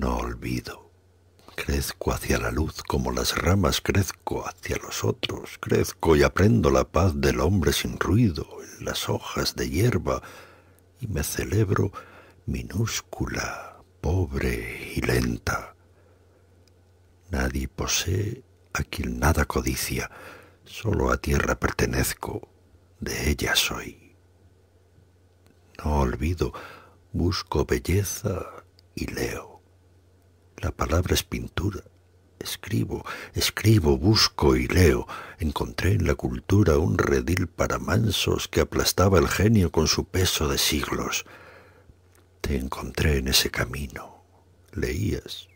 no olvido. Crezco hacia la luz como las ramas, crezco hacia los otros, crezco y aprendo la paz del hombre sin ruido en las hojas de hierba y me celebro minúscula, pobre y lenta. Nadie posee a quien nada codicia, solo a tierra pertenezco, de ella soy. No olvido, busco belleza y leo. La palabra es pintura. Escribo, escribo, busco y leo. Encontré en la cultura un redil para mansos que aplastaba el genio con su peso de siglos. Te encontré en ese camino. Leías,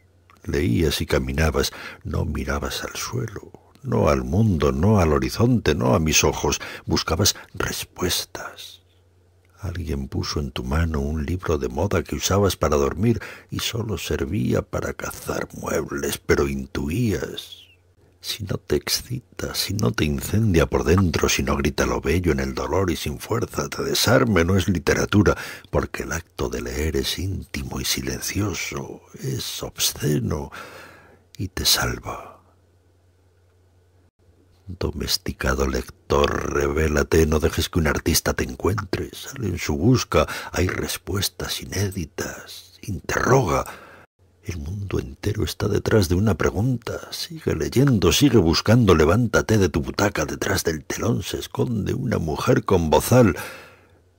leías y caminabas, no mirabas al suelo, no al mundo, no al horizonte, no a mis ojos, buscabas respuestas. Alguien puso en tu mano un libro de moda que usabas para dormir y solo servía para cazar muebles, pero intuías. Si no te excita, si no te incendia por dentro, si no grita lo bello en el dolor y sin fuerza te desarme, no es literatura, porque el acto de leer es íntimo y silencioso, es obsceno y te salva. Domesticado lector, revélate, no dejes que un artista te encuentre, sale en su busca, hay respuestas inéditas, interroga. El mundo entero está detrás de una pregunta. Sigue leyendo, sigue buscando, levántate de tu butaca, detrás del telón se esconde una mujer con bozal.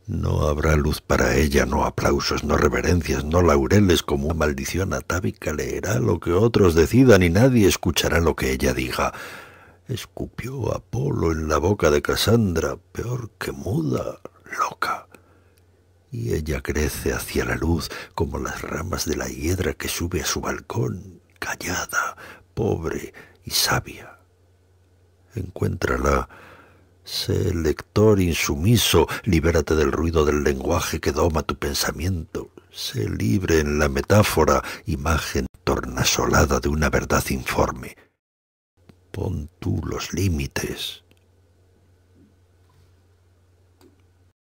No habrá luz para ella, no aplausos, no reverencias, no laureles, como una maldición atávica leerá lo que otros decidan y nadie escuchará lo que ella diga. Escupió Apolo en la boca de Casandra, peor que muda, loca. Y ella crece hacia la luz como las ramas de la hiedra que sube a su balcón, callada, pobre y sabia. Encuéntrala, sé lector insumiso, libérate del ruido del lenguaje que doma tu pensamiento, sé libre en la metáfora, imagen tornasolada de una verdad informe Pon tú los límites.